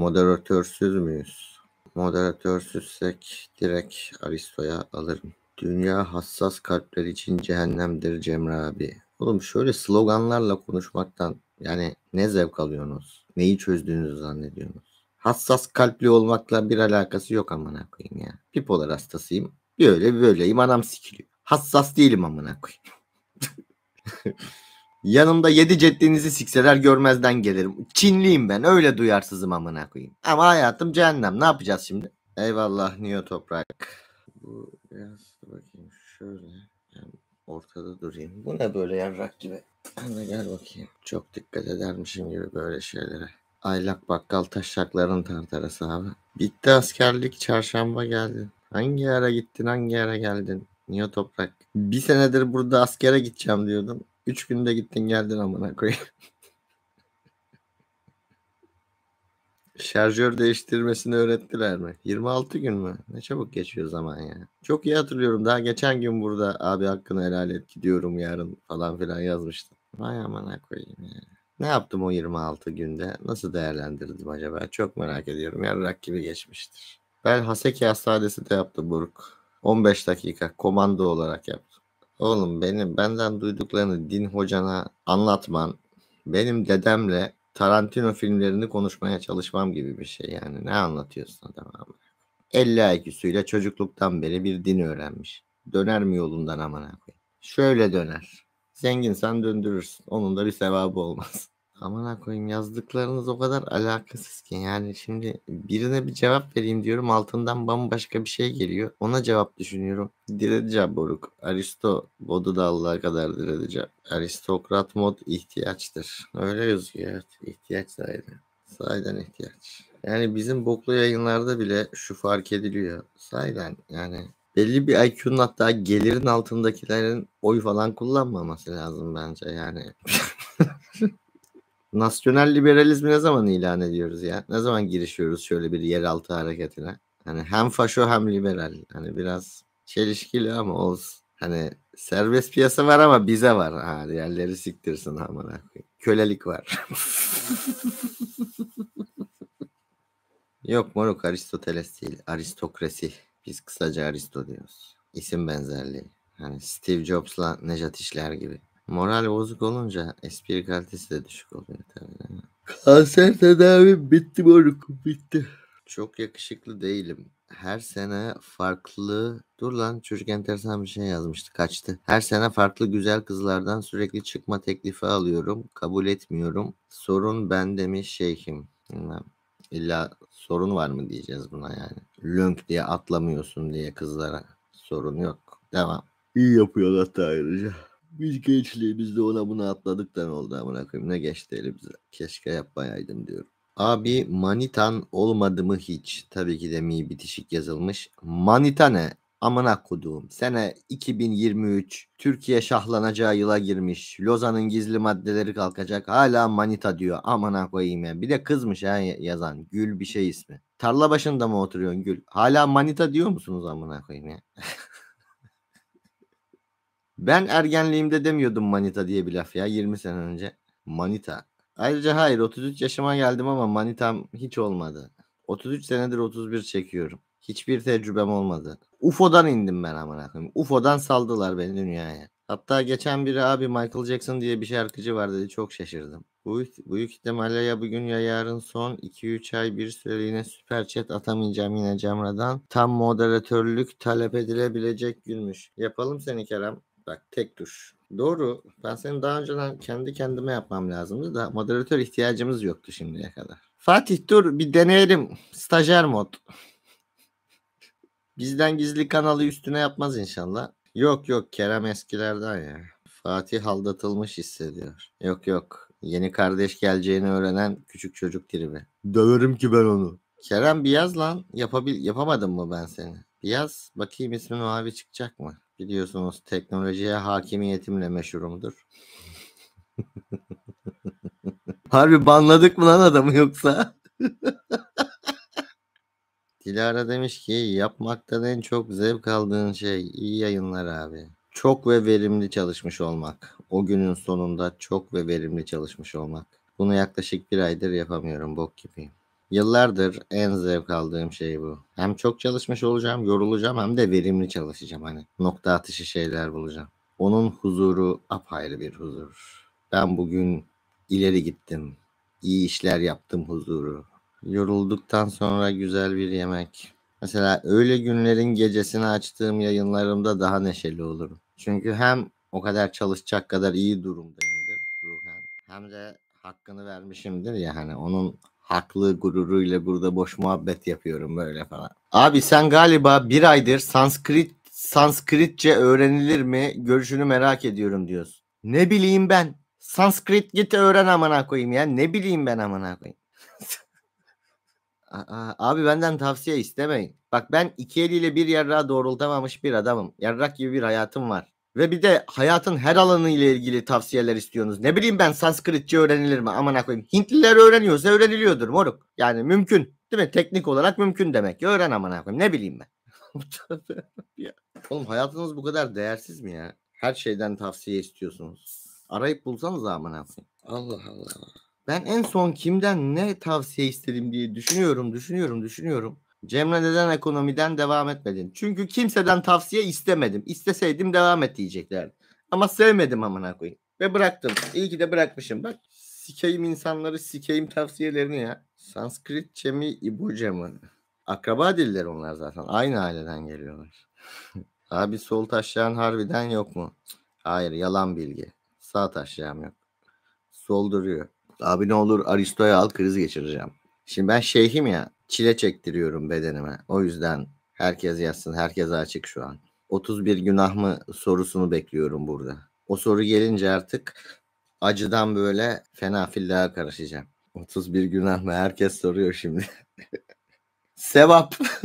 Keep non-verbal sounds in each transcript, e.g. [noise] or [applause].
Moderatörsüz müyüz? Moderatörsüzsek direkt Aristo'ya alırım. Dünya hassas kalpler için cehennemdir Cemre abi. Oğlum şöyle sloganlarla konuşmaktan yani ne zevk alıyorsunuz? Neyi çözdüğünüzü zannediyorsunuz? Hassas kalpli olmakla bir alakası yok amına koyayım ya. Bipolar hastasıyım. Böyle böyleyim anam sikiliyor. Hassas değilim amına koyayım. [laughs] Yanımda yedi ceddinizi sikseler görmezden gelirim. Çinliyim ben öyle duyarsızım amına koyayım. Ama hayatım cehennem ne yapacağız şimdi? Eyvallah Niyo Toprak. Bu biraz bakayım şöyle. Yani ortada durayım. Bu ne böyle yarrak gibi? Anne [clears throat] gel bakayım. Çok dikkat edermişim gibi böyle şeylere. Aylak bakkal taşlakların tartarası abi. Bitti askerlik çarşamba geldi. Hangi yere gittin hangi yere geldin? Niye toprak? Bir senedir burada askere gideceğim diyordum. 3 günde gittin geldin amına koyayım. Şarjör değiştirmesini öğrettiler mi? 26 gün mü? Ne çabuk geçiyor zaman ya. Çok iyi hatırlıyorum. Daha geçen gün burada abi hakkını helal et gidiyorum yarın falan filan yazmıştım. Vay amına koyayım ya. Ne yaptım o 26 günde? Nasıl değerlendirdim acaba? Çok merak ediyorum. Yarrak gibi geçmiştir. Ben Haseki Hastanesi de yaptım Buruk. 15 dakika komando olarak yaptım. Oğlum benim benden duyduklarını din hocana anlatman benim dedemle Tarantino filmlerini konuşmaya çalışmam gibi bir şey yani. Ne anlatıyorsun adam abi? 50 IQ'suyla çocukluktan beri bir din öğrenmiş. Döner mi yolundan aman abi? Şöyle döner. Zenginsen döndürürsün. Onun da bir sevabı olmaz. Amına koyayım yazdıklarınız o kadar alakasız ki yani şimdi birine bir cevap vereyim diyorum altından bambaşka bir şey geliyor. Ona cevap düşünüyorum. Diredeceğim boruk. Aristo modu da Allah'a kadar diredeceğim. Aristokrat mod ihtiyaçtır. Öyle yazıyor evet. İhtiyaç sayede. Sayeden ihtiyaç. Yani bizim boklu yayınlarda bile şu fark ediliyor. Sayeden. yani belli bir IQ'nun hatta gelirin altındakilerin oy falan kullanmaması lazım bence yani. [laughs] nasyonel liberalizmi ne zaman ilan ediyoruz ya? Ne zaman girişiyoruz şöyle bir yeraltı hareketine? Hani hem faşo hem liberal. Hani biraz çelişkili ama olsun. Hani serbest piyasa var ama bize var. Ha, yerleri siktirsin amına Kölelik var. [laughs] Yok moruk Aristoteles değil. Aristokrasi. Biz kısaca Aristo diyoruz. İsim benzerliği. Hani Steve Jobs'la Nejat İşler gibi. Moral bozuk olunca espri kalitesi de düşük oluyor tabii. Kanser tedavi bitti moruk bitti. Çok yakışıklı değilim. Her sene farklı... Dur lan çocuk enteresan bir şey yazmıştı kaçtı. Her sene farklı güzel kızlardan sürekli çıkma teklifi alıyorum. Kabul etmiyorum. Sorun ben demiş şeyhim. İlla sorun var mı diyeceğiz buna yani. Lönk diye atlamıyorsun diye kızlara. Sorun yok. Devam. İyi yapıyorlar ayrıca. Biz gençliğimizde ona bunu atladık da ne oldu amına koyayım ne geçti elimize. Keşke yapmayaydım diyorum. Abi manitan olmadı mı hiç? Tabii ki de mi bitişik yazılmış. Manita ne? Amına koduğum. Sene 2023. Türkiye şahlanacağı yıla girmiş. Lozan'ın gizli maddeleri kalkacak. Hala manita diyor. Amına koyayım ya. Bir de kızmış ha yazan. Gül bir şey ismi. Tarla başında mı oturuyorsun Gül? Hala manita diyor musunuz amına koyayım ya? [laughs] Ben ergenliğimde demiyordum manita diye bir laf ya 20 sene önce. Manita. Ayrıca hayır 33 yaşıma geldim ama manitam hiç olmadı. 33 senedir 31 çekiyorum. Hiçbir tecrübem olmadı. UFO'dan indim ben amına koyayım. UFO'dan saldılar beni dünyaya. Hatta geçen biri abi Michael Jackson diye bir şarkıcı var dedi. Çok şaşırdım. Bu büyük ihtimalle ya bugün ya yarın son 2-3 ay bir süreliğine süper chat atamayacağım yine Cemre'den. Tam moderatörlük talep edilebilecek günmüş. Yapalım seni Kerem. Bak tek duş. Doğru. Ben seni daha önceden kendi kendime yapmam lazımdı da moderatör ihtiyacımız yoktu şimdiye kadar. Fatih dur bir deneyelim. Stajyer mod. Bizden gizli kanalı üstüne yapmaz inşallah. Yok yok Kerem eskilerden ya. Fatih aldatılmış hissediyor. Yok yok. Yeni kardeş geleceğini öğrenen küçük çocuk tribi. Döverim ki ben onu. Kerem bir yaz lan. Yapabil yapamadım mı ben seni? Bir yaz bakayım ismin mavi çıkacak mı? Biliyorsunuz teknolojiye hakimiyetimle meşhurumdur. [laughs] Harbi banladık mı lan adamı yoksa? [laughs] Dilara demiş ki yapmaktan en çok zevk aldığın şey iyi yayınlar abi. Çok ve verimli çalışmış olmak. O günün sonunda çok ve verimli çalışmış olmak. Bunu yaklaşık bir aydır yapamıyorum bok gibiyim. Yıllardır en zevk aldığım şey bu. Hem çok çalışmış olacağım, yorulacağım hem de verimli çalışacağım. Hani nokta atışı şeyler bulacağım. Onun huzuru apayrı bir huzur. Ben bugün ileri gittim. İyi işler yaptım huzuru. Yorulduktan sonra güzel bir yemek. Mesela öğle günlerin gecesini açtığım yayınlarımda daha neşeli olurum. Çünkü hem o kadar çalışacak kadar iyi durumdayımdır ruhen. Hem de hakkını vermişimdir ya hani onun haklı gururuyla burada boş muhabbet yapıyorum böyle falan. Abi sen galiba bir aydır Sanskrit Sanskritçe öğrenilir mi? Görüşünü merak ediyorum diyorsun. Ne bileyim ben. Sanskrit git öğren amına koyayım ya. Ne bileyim ben amına koyayım. [laughs] Abi benden tavsiye istemeyin. Bak ben iki eliyle bir yarrağı doğrultamamış bir adamım. Yarrak gibi bir hayatım var. Ve bir de hayatın her alanı ile ilgili tavsiyeler istiyorsunuz. Ne bileyim ben Sanskritçe öğrenilir mi? Aman koyayım. Hintliler öğreniyorsa öğreniliyordur moruk. Yani mümkün. Değil mi? Teknik olarak mümkün demek. Öğren aman koyayım. Ne bileyim ben. [laughs] Oğlum hayatınız bu kadar değersiz mi ya? Her şeyden tavsiye istiyorsunuz. Arayıp bulsanız aman koyayım. Allah Allah. Ben en son kimden ne tavsiye istedim diye düşünüyorum, düşünüyorum, düşünüyorum. Cemre neden ekonomiden devam etmedin? Çünkü kimseden tavsiye istemedim. İsteseydim devam et diyeceklerdi. Ama sevmedim amına koyayım. Ve bıraktım. İyi ki de bırakmışım. Bak sikeyim insanları sikeyim tavsiyelerini ya. Sanskritçe mi İboce mi? Akraba dilleri onlar zaten. Aynı aileden geliyorlar. [laughs] Abi sol taşlayan harbiden yok mu? Hayır yalan bilgi. Sağ taşlayan yok. Sol duruyor. Abi ne olur Aristo'ya al kriz geçireceğim. Şimdi ben şeyhim ya çile çektiriyorum bedenime. O yüzden herkes yazsın. Herkes açık şu an. 31 günah mı sorusunu bekliyorum burada. O soru gelince artık acıdan böyle fena fillaha karışacağım. 31 günah mı? Herkes soruyor şimdi. [laughs] Sevap. [laughs]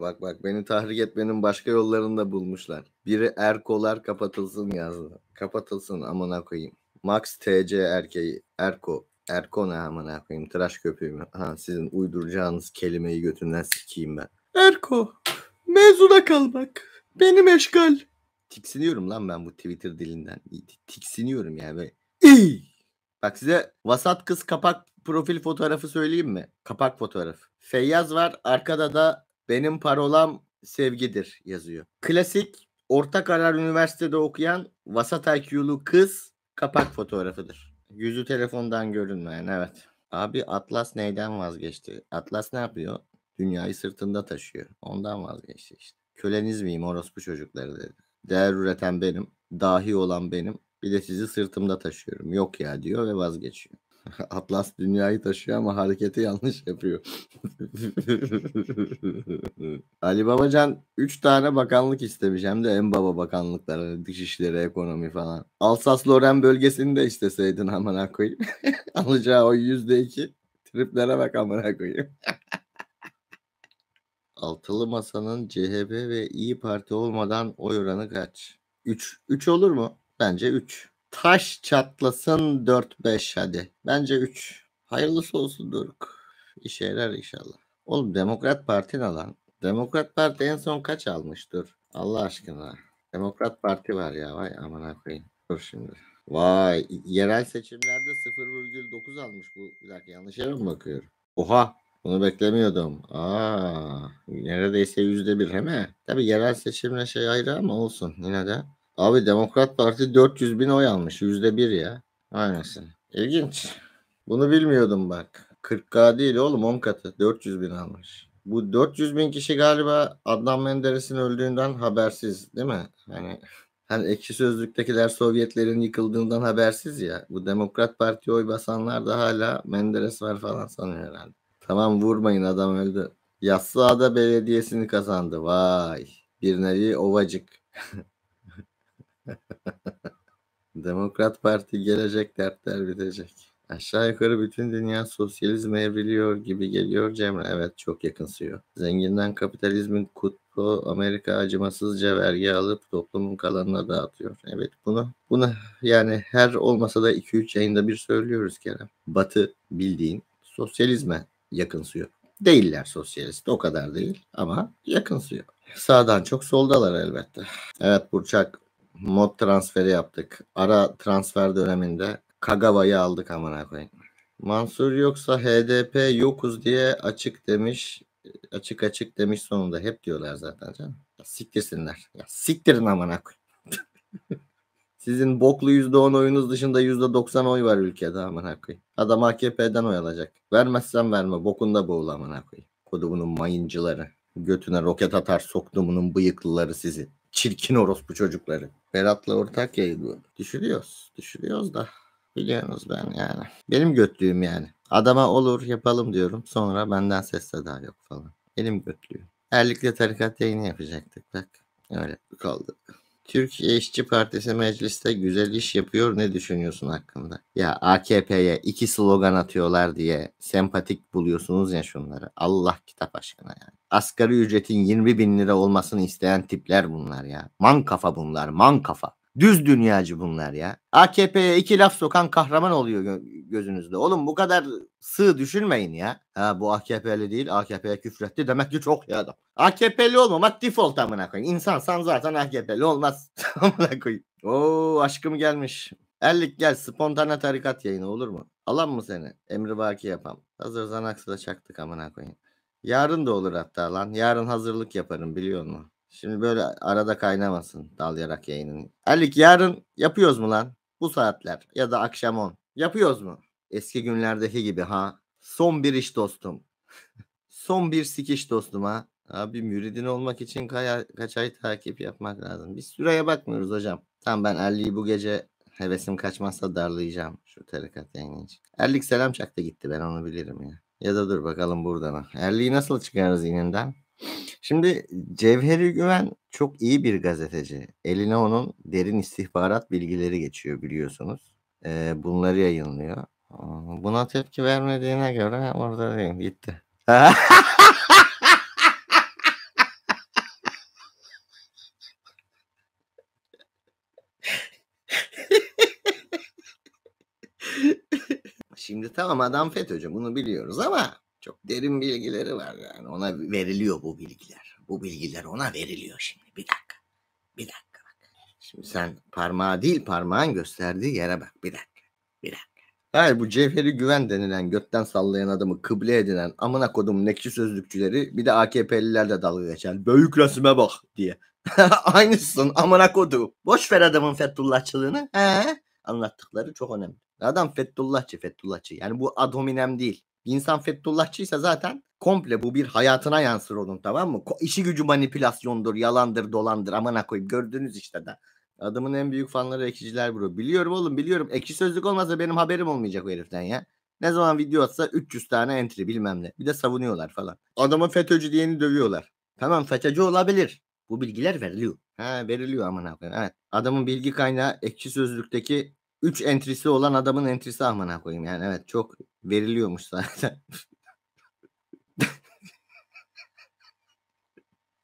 bak bak beni tahrik etmenin başka yollarını da bulmuşlar. Biri Erkolar kapatılsın yazdı. Kapatılsın amına koyayım. Max TC erkeği Erko Erko ne amına koyayım tıraş köpüğü mü? Ha sizin uyduracağınız kelimeyi götünden sikiyim ben. Erko mezuna kalmak benim eşgal. Tiksiniyorum lan ben bu Twitter dilinden. Tiksiniyorum yani. Böyle. İy! Bak size vasat kız kapak profil fotoğrafı söyleyeyim mi? Kapak fotoğrafı. Feyyaz var arkada da benim parolam sevgidir yazıyor. Klasik orta karar üniversitede okuyan vasat IQ'lu kız kapak fotoğrafıdır. Yüzü telefondan görünmeyen evet. Abi Atlas neyden vazgeçti? Atlas ne yapıyor? Dünyayı sırtında taşıyor. Ondan vazgeçti işte. Köleniz miyim orospu çocukları dedi. Değer üreten benim. Dahi olan benim. Bir de sizi sırtımda taşıyorum. Yok ya diyor ve vazgeçiyor. [laughs] Atlas dünyayı taşıyor ama hareketi yanlış yapıyor. [laughs] Ali Babacan 3 tane bakanlık istemiş hem de en baba bakanlıkları, dışişleri, ekonomi falan. Alsas-Loren bölgesini de isteseydin amına koyayım. [laughs] Alacağı o %2 triplere bak amına koyayım. Altılı Masa'nın CHP ve İyi Parti olmadan oy oranı kaç? 3. 3 olur mu? Bence 3. Taş çatlasın 4-5 hadi. Bence 3. Hayırlısı olsun Doruk. İşe yarar inşallah. Oğlum Demokrat Parti ne lan? Demokrat Parti en son kaç almıştır? Allah aşkına. Demokrat Parti var ya vay aman koyayım. Dur şimdi. Vay yerel seçimlerde 0,9 almış bu. Bir dakika yanlış yere mi bakıyorum? Oha bunu beklemiyordum. Aa, neredeyse yüzde bir hemen. Tabii yerel seçimle şey ayrı ama olsun yine de. Abi Demokrat Parti 400 bin oy almış. Yüzde bir ya. Aynısı. İlginç. Bunu bilmiyordum bak. 40K değil oğlum 10 katı. 400 bin almış. Bu 400 bin kişi galiba Adnan Menderes'in öldüğünden habersiz değil mi? Hani hani ekşi sözlüktekiler Sovyetlerin yıkıldığından habersiz ya. Bu Demokrat Parti oy basanlar da hala Menderes var falan sanıyor herhalde. Tamam vurmayın adam öldü. Yassıada belediyesini kazandı. Vay. Bir nevi ovacık. [laughs] [laughs] Demokrat Parti gelecek dertler bitecek. Aşağı yukarı bütün dünya sosyalizme evriliyor gibi geliyor Cemre. Evet çok yakınsıyor. Zenginden kapitalizmin kutbu Amerika acımasızca vergi alıp toplumun kalanına dağıtıyor. Evet bunu bunu yani her olmasa da 2-3 yayında bir söylüyoruz Kerem. Batı bildiğin sosyalizme yakınsıyor. Değiller sosyalist o kadar değil ama yakınsıyor. Sağdan çok soldalar elbette. Evet Burçak mod transferi yaptık. Ara transfer döneminde Kagawa'yı aldık amına koyayım. Mansur yoksa HDP yokuz diye açık demiş. Açık açık demiş sonunda. Hep diyorlar zaten canım. Ya siktirsinler. Ya siktirin amına koyayım. [laughs] Sizin boklu %10 oyunuz dışında %90 oy var ülkede amına koyayım. Adam AKP'den oy alacak. Vermezsen verme bokunda boğul amına koyayım. Kodumunun mayıncıları. Götüne roket atar soktumunun bıyıklıları sizi çirkin orospu çocukları. Berat'la ortak yayılıyor. Düşürüyoruz. Düşürüyoruz da. Biliyorsunuz ben yani. Benim götlüğüm yani. Adama olur yapalım diyorum. Sonra benden ses de daha yok falan. Benim götlüğüm. Erlik'le tarikat yayını yapacaktık. Bak öyle kaldı. Türkiye İşçi Partisi mecliste güzel iş yapıyor ne düşünüyorsun hakkında? Ya AKP'ye iki slogan atıyorlar diye sempatik buluyorsunuz ya şunları. Allah kitap aşkına yani. Asgari ücretin 20 bin lira olmasını isteyen tipler bunlar ya. Man kafa bunlar man kafa. Düz dünyacı bunlar ya. AKP'ye iki laf sokan kahraman oluyor gözünüzde. Oğlum bu kadar sığ düşünmeyin ya. Ha bu AKP'li değil AKP'ye küfretti demek ki çok ya adam. AKP'li olmamak default amına koyayım. İnsansan zaten AKP'li olmaz. [laughs] amına koyayım. Oo aşkım gelmiş. Ellik gel spontane tarikat yayını olur mu? Alan mı seni? Emri Baki yapam. Hazır Zanaks'ı da çaktık amına koyayım. Yarın da olur hatta lan. Yarın hazırlık yaparım biliyor musun? Şimdi böyle arada kaynamasın dalyarak yayının. Erlik yarın yapıyoruz mu lan? Bu saatler ya da akşam 10. Yapıyoruz mu? Eski günlerdeki gibi ha. Son bir iş dostum. [laughs] Son bir sikiş dostum ha. Abi müridin olmak için kaya, kaç ay takip yapmak lazım. Biz süreye bakmıyoruz hocam. Tamam ben Erli'yi bu gece hevesim kaçmazsa darlayacağım şu tarikat yayını için. Erlik selam çaktı gitti ben onu bilirim ya. Ya da dur bakalım buradan. Erli'yi nasıl çıkarız ininden? Şimdi Cevheri Güven çok iyi bir gazeteci. Eline onun derin istihbarat bilgileri geçiyor biliyorsunuz. Ee, bunları yayınlıyor. Buna tepki vermediğine göre orada değil gitti. [laughs] Şimdi tamam adam FETÖ'cü bunu biliyoruz ama çok derin bilgileri var yani. Ona veriliyor bu bilgiler. Bu bilgiler ona veriliyor şimdi. Bir dakika. Bir dakika bak. Şimdi sen parmağı değil parmağın gösterdiği yere bak. Bir dakika. Bir dakika. Hayır bu Cevheri Güven denilen götten sallayan adamı kıble edinen amına kodum nekçi sözlükçüleri bir de AKP'liler de dalga geçen Büyük resme bak diye. [laughs] Aynısın amına Kodu Boş ver adamın Fethullahçılığını. He? Anlattıkları çok önemli. Adam Fethullahçı Fethullahçı. Yani bu ad hominem değil. Bir insan Fethullahçıysa zaten komple bu bir hayatına yansır onun tamam mı? Ko- gücü manipülasyondur, yalandır, dolandır aman koyayım gördünüz işte de. Adamın en büyük fanları ekiciler bro. Biliyorum oğlum biliyorum. Ekşi sözlük olmazsa benim haberim olmayacak o heriften ya. Ne zaman video atsa 300 tane entry bilmem ne. Bir de savunuyorlar falan. Adama FETÖ'cü diyeni dövüyorlar. Tamam FETÖ'cü olabilir. Bu bilgiler veriliyor. Ha veriliyor aman koyayım. Evet. Adamın bilgi kaynağı ekşi sözlükteki 3 entrisi olan adamın entrisi aman koyayım. Yani evet çok veriliyormuş zaten. [laughs]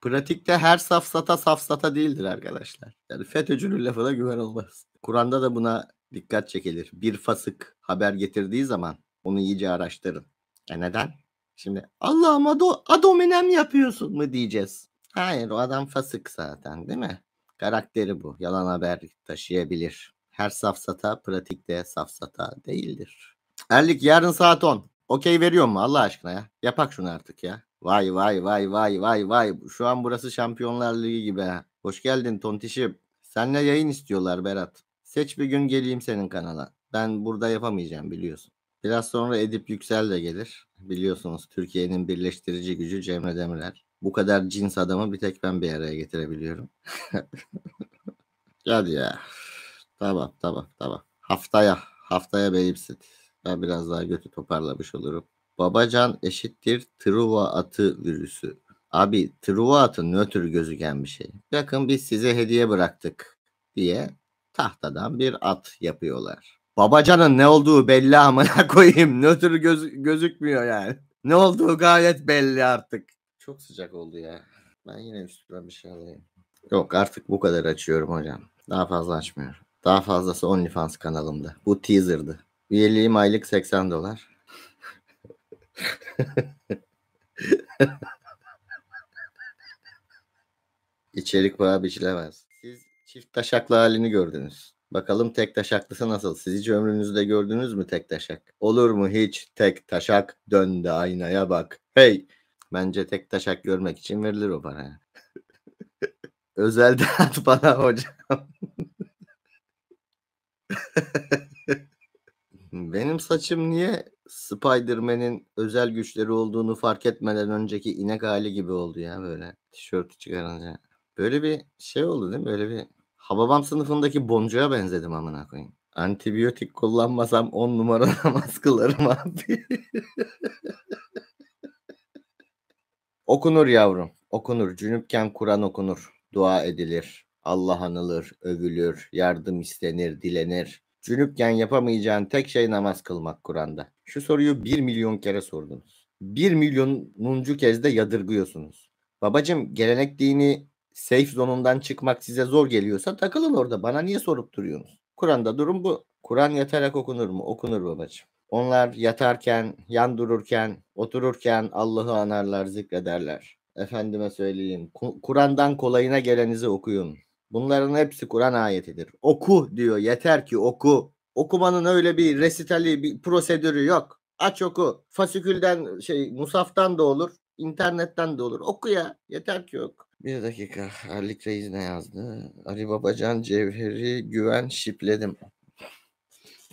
Pratikte her safsata safsata değildir arkadaşlar. Yani FETÖ'cünün lafına güven olmaz. Kur'an'da da buna dikkat çekilir. Bir fasık haber getirdiği zaman onu iyice araştırın. E neden? Şimdi Allah'ım ado adominem yapıyorsun mu diyeceğiz. Hayır o adam fasık zaten değil mi? Karakteri bu. Yalan haber taşıyabilir. Her safsata pratikte safsata değildir. Erlik yarın saat 10. Okey veriyor mu Allah aşkına ya? Yapak şunu artık ya. Vay vay vay vay vay vay. Şu an burası Şampiyonlar Ligi gibi. Ha. Hoş geldin tontişim. Seninle yayın istiyorlar Berat. Seç bir gün geleyim senin kanala. Ben burada yapamayacağım biliyorsun. Biraz sonra Edip Yüksel de gelir. Biliyorsunuz Türkiye'nin birleştirici gücü Cemre Demirer. Bu kadar cins adamı bir tek ben bir araya getirebiliyorum. [laughs] Hadi ya. Tamam tamam tamam. Haftaya. Haftaya Beyipsit. Hatta biraz daha götü toparlamış olurum. Babacan eşittir Truva atı virüsü. Abi Truva atı nötr gözüken bir şey. Bakın biz size hediye bıraktık diye tahtadan bir at yapıyorlar. Babacanın ne olduğu belli amına [laughs] koyayım. Nötr göz, gözükmüyor yani. Ne olduğu gayet belli artık. Çok sıcak oldu ya. Ben yine üstüne bir şey alayım. Yok artık bu kadar açıyorum hocam. Daha fazla açmıyorum. Daha fazlası OnlyFans kanalımda. Bu teaser'dı. Üyeliğim aylık 80 dolar. İçerik paha biçilemez. Siz çift taşaklı halini gördünüz. Bakalım tek taşaklısı nasıl? Siz hiç ömrünüzde gördünüz mü tek taşak? Olur mu hiç tek taşak? Dön de aynaya bak. Hey! Bence tek taşak görmek için verilir o para. Özel [laughs] dağıt bana hocam. [laughs] Benim saçım niye Spider-Man'in özel güçleri olduğunu fark etmeden önceki inek hali gibi oldu ya böyle tişörtü çıkarınca. Böyle bir şey oldu değil mi? Böyle bir Hababam sınıfındaki boncuğa benzedim amına koyayım. Antibiyotik kullanmasam on numara namaz [laughs] kılarım abi. [laughs] okunur yavrum. Okunur. Cünüpken Kur'an okunur. Dua edilir. Allah anılır, övülür, yardım istenir, dilenir. Cünüpken yapamayacağın tek şey namaz kılmak Kur'an'da. Şu soruyu bir milyon kere sordunuz. Bir milyonuncu kez de yadırgıyorsunuz. Babacım gelenek dini safe zonundan çıkmak size zor geliyorsa takılın orada. Bana niye sorup duruyorsunuz? Kur'an'da durum bu. Kur'an yatarak okunur mu? Okunur babacım. Onlar yatarken, yan dururken, otururken Allah'ı anarlar, zikrederler. Efendime söyleyeyim. Kur'an'dan kolayına gelenizi okuyun. Bunların hepsi Kur'an ayetidir. Oku diyor. Yeter ki oku. Okumanın öyle bir resitali, bir prosedürü yok. Aç oku. Fasikülden şey musaftan da olur. internetten de olur. Oku ya. Yeter ki yok. Bir dakika. Ali Reis ne yazdı? Ali Babacan Cevheri Güven şipledim.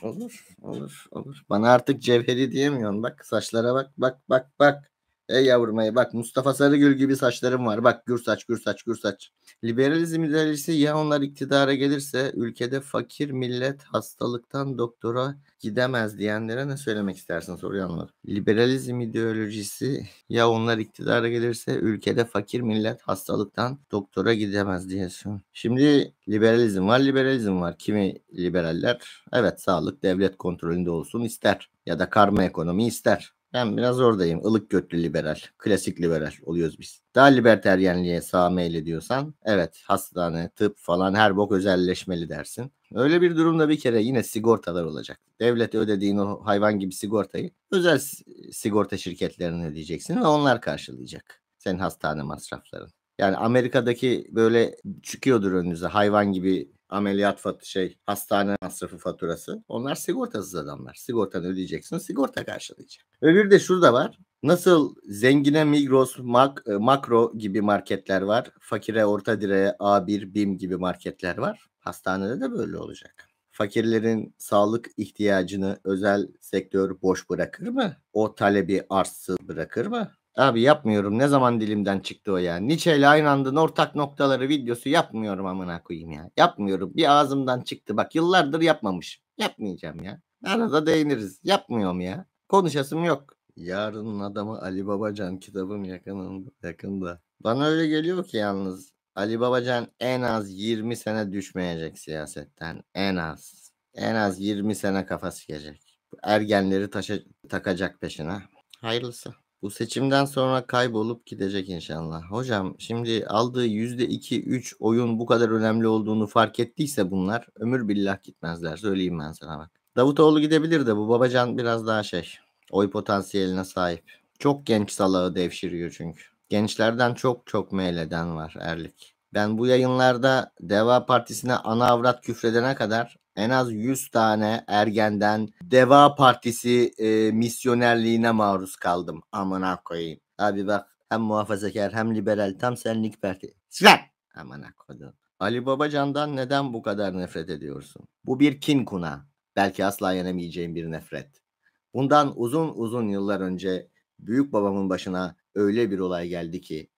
Olur, olur, olur. Bana artık cevheri diyemiyorsun. Bak saçlara bak, bak, bak, bak. Ey yavrum e bak Mustafa Sarıgül gibi saçlarım var. Bak gür saç gür saç gür saç. Liberalizm ilerisi ya onlar iktidara gelirse ülkede fakir millet hastalıktan doktora gidemez diyenlere ne söylemek istersin soruyu anladım. Liberalizm ideolojisi ya onlar iktidara gelirse ülkede fakir millet hastalıktan doktora gidemez diyorsun. Şimdi liberalizm var liberalizm var. Kimi liberaller evet sağlık devlet kontrolünde olsun ister ya da karma ekonomi ister. Ben biraz oradayım. Ilık götlü liberal. Klasik liberal oluyoruz biz. Daha liberteryenliğe sağ meyil diyorsan evet hastane, tıp falan her bok özelleşmeli dersin. Öyle bir durumda bir kere yine sigortalar olacak. Devlet ödediğin o hayvan gibi sigortayı özel sigorta şirketlerine ödeyeceksin ve onlar karşılayacak senin hastane masrafların. Yani Amerika'daki böyle çıkıyordur önünüze hayvan gibi ameliyat fat şey hastane masrafı faturası. Onlar sigortasız adamlar. Sigortanı ödeyeceksin. Sigorta karşılayacak. Öbür de şurada var. Nasıl zengine Migros, Mak, e, Makro gibi marketler var. Fakire Orta Dire, A1, BİM gibi marketler var. Hastanede de böyle olacak. Fakirlerin sağlık ihtiyacını özel sektör boş bırakır mı? O talebi arsız bırakır mı? Abi yapmıyorum. Ne zaman dilimden çıktı o ya? Nietzsche ile aynı anda ortak noktaları videosu yapmıyorum amına koyayım ya. Yapmıyorum. Bir ağzımdan çıktı. Bak yıllardır yapmamış. Yapmayacağım ya. Arada değiniriz. Yapmıyorum ya. Konuşasım yok. Yarının adamı Ali Babacan kitabım yakınında. yakında. Bana öyle geliyor ki yalnız Ali Babacan en az 20 sene düşmeyecek siyasetten. En az. En az 20 sene kafası gelecek. Ergenleri taşa, takacak peşine. Hayırlısı. Bu seçimden sonra kaybolup gidecek inşallah. Hocam şimdi aldığı yüzde iki üç oyun bu kadar önemli olduğunu fark ettiyse bunlar ömür billah gitmezler. Söyleyeyim ben sana bak. Davutoğlu gidebilir de bu babacan biraz daha şey oy potansiyeline sahip. Çok genç salağı devşiriyor çünkü. Gençlerden çok çok meyleden var Erlik. Ben bu yayınlarda Deva Partisi'ne ana avrat küfredene kadar en az 100 tane ergenden Deva Partisi e, misyonerliğine maruz kaldım. Amına koyayım. Abi bak hem muhafazakar hem liberal tam senlik parti. Silah! Amına koyduğum. Ali Babacan'dan neden bu kadar nefret ediyorsun? Bu bir kin kuna. Belki asla yenemeyeceğim bir nefret. Bundan uzun uzun yıllar önce büyük babamın başına öyle bir olay geldi ki